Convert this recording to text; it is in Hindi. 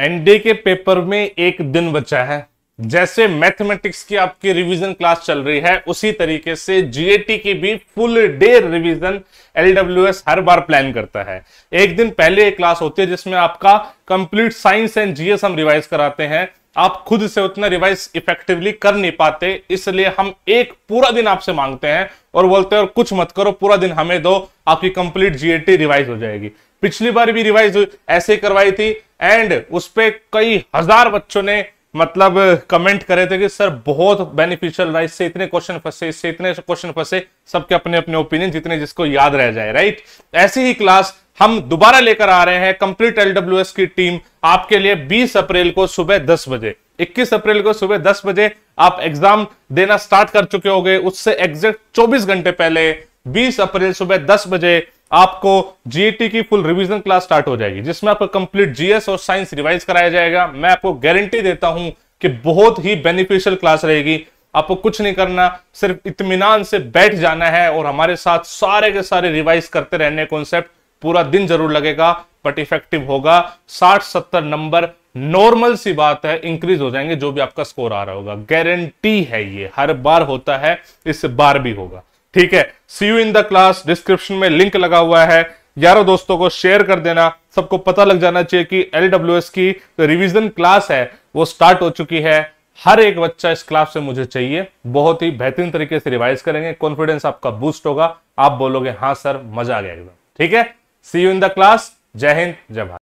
एनडे के पेपर में एक दिन बचा है जैसे मैथमेटिक्स की आपकी रिवीजन क्लास चल रही है उसी तरीके से जीएटी की भी फुल डे रिवीजन एलडब्ल्यूएस हर बार प्लान करता है एक दिन पहले एक क्लास होती है जिसमें आपका कंप्लीट साइंस एंड जीएस हम रिवाइज कराते हैं आप खुद से उतना रिवाइज इफेक्टिवली कर नहीं पाते इसलिए हम एक पूरा दिन आपसे मांगते हैं और बोलते हैं और कुछ मत करो पूरा दिन हमें दो आपकी कंप्लीट जीएटी रिवाइज हो जाएगी पिछली बार भी रिवाइज ऐसे करवाई थी एंड उस पर कई हजार बच्चों ने मतलब कमेंट uh, करे थे कि सर बहुत बेनिफिशियल रहा इससे इतने क्वेश्चन फंसे इससे इतने क्वेश्चन फंसे सबके अपने अपने ओपिनियन जितने जिसको याद रह जाए राइट ऐसी ही क्लास हम दोबारा लेकर आ रहे हैं कंप्लीट एलडब्ल्यू की टीम आपके लिए 20 अप्रैल को सुबह 10 बजे 21 अप्रैल को सुबह 10 बजे आप एग्जाम देना स्टार्ट कर चुके होंगे उससे एग्जैक्ट 24 घंटे पहले 20 अप्रैल सुबह 10 बजे आपको जीएटी e की फुल रिवीजन क्लास स्टार्ट हो जाएगी जिसमें आपको कंप्लीट जीएस e और साइंस रिवाइज कराया जाएगा मैं आपको गारंटी देता हूं कि बहुत ही बेनिफिशियल क्लास रहेगी आपको कुछ नहीं करना सिर्फ इतमान से बैठ जाना है और हमारे साथ सारे के सारे रिवाइज करते रहने कॉन्सेप्ट पूरा दिन जरूर लगेगा बट इफेक्टिव होगा साठ सत्तर नंबर नॉर्मल सी बात है इंक्रीज हो जाएंगे जो भी आपका स्कोर आ रहा होगा गारंटी है ये हर बार होता है इस बार भी होगा ठीक है see you in the class description में लिंक लगा हुआ है यारों दोस्तों को शेयर कर देना सबको पता लग जाना चाहिए कि एल की जो रिविजन क्लास है वो स्टार्ट हो चुकी है हर एक बच्चा इस क्लास से मुझे चाहिए बहुत ही बेहतरीन तरीके से रिवाइज करेंगे कॉन्फिडेंस आपका बूस्ट होगा आप बोलोगे हाँ सर मजा आ गया एकदम ठीक है see you in the class जय हिंद जय भारत